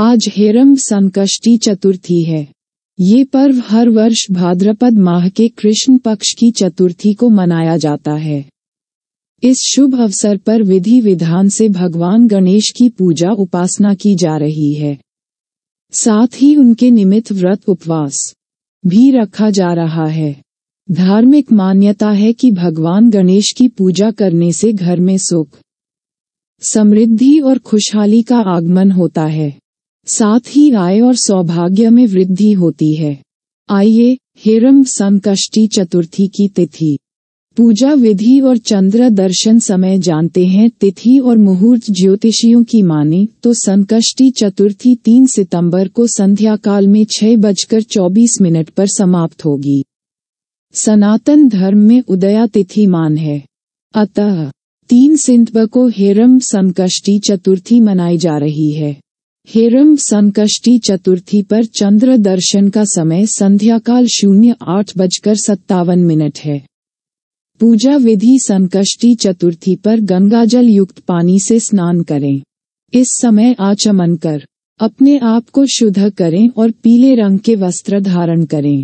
आज हेरम संकष्टी चतुर्थी है ये पर्व हर वर्ष भाद्रपद माह के कृष्ण पक्ष की चतुर्थी को मनाया जाता है इस शुभ अवसर पर विधि विधान से भगवान गणेश की पूजा उपासना की जा रही है साथ ही उनके निमित्त व्रत उपवास भी रखा जा रहा है धार्मिक मान्यता है कि भगवान गणेश की पूजा करने से घर में सुख समृद्धि और खुशहाली का आगमन होता है साथ ही आय और सौभाग्य में वृद्धि होती है आइए हेरम संकष्टी चतुर्थी की तिथि पूजा विधि और चंद्र दर्शन समय जानते हैं तिथि और मुहूर्त ज्योतिषियों की माने तो संकष्टी चतुर्थी 3 सितंबर को संध्या काल में छह बजकर चौबीस मिनट पर समाप्त होगी सनातन धर्म में उदया तिथि मान है अतः तीन सितंबर को हेरम संकष्टी चतुर्थी मनाई जा रही है हेरम संकष्टी चतुर्थी पर चंद्र दर्शन का समय संध्या काल शून्य आठ बजकर सत्तावन मिनट है पूजा विधि संकष्टी चतुर्थी पर गंगाजल युक्त पानी से स्नान करें इस समय आचमन कर अपने आप को शुद्ध करें और पीले रंग के वस्त्र धारण करें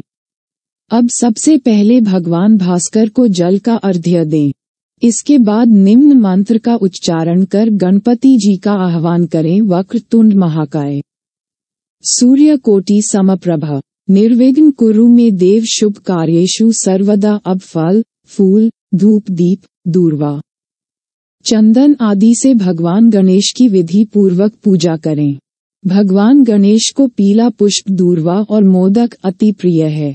अब सबसे पहले भगवान भास्कर को जल का अर्घ्य दें इसके बाद निम्न मंत्र का उच्चारण कर गणपति जी का आह्वान करें वक्र तुंड महाकाय सूर्य कोटि समप्रभा निर्विघ्न कुरु में देव शुभ कार्येशु सर्वदा अब फल फूल धूप दीप दूरवा चंदन आदि से भगवान गणेश की विधि पूर्वक पूजा करें भगवान गणेश को पीला पुष्प दूरवा और मोदक अति प्रिय है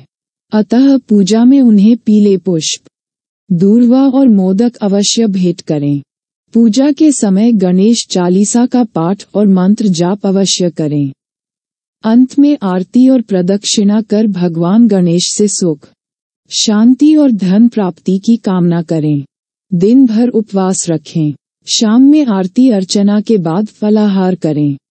अतः पूजा में उन्हें पीले पुष्प दूरवा और मोदक अवश्य भेंट करें पूजा के समय गणेश चालीसा का पाठ और मंत्र जाप अवश्य करें अंत में आरती और प्रदक्षिणा कर भगवान गणेश से सुख शांति और धन प्राप्ति की कामना करें दिन भर उपवास रखें शाम में आरती अर्चना के बाद फलाहार करें